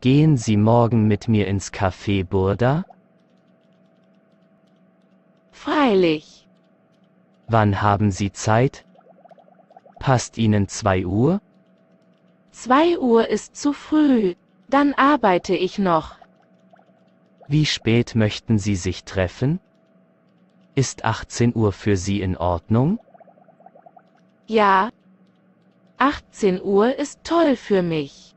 Gehen Sie morgen mit mir ins Café Burda? Freilich. Wann haben Sie Zeit? Passt Ihnen 2 Uhr? 2 Uhr ist zu früh, dann arbeite ich noch. Wie spät möchten Sie sich treffen? Ist 18 Uhr für Sie in Ordnung? Ja. 18 Uhr ist toll für mich.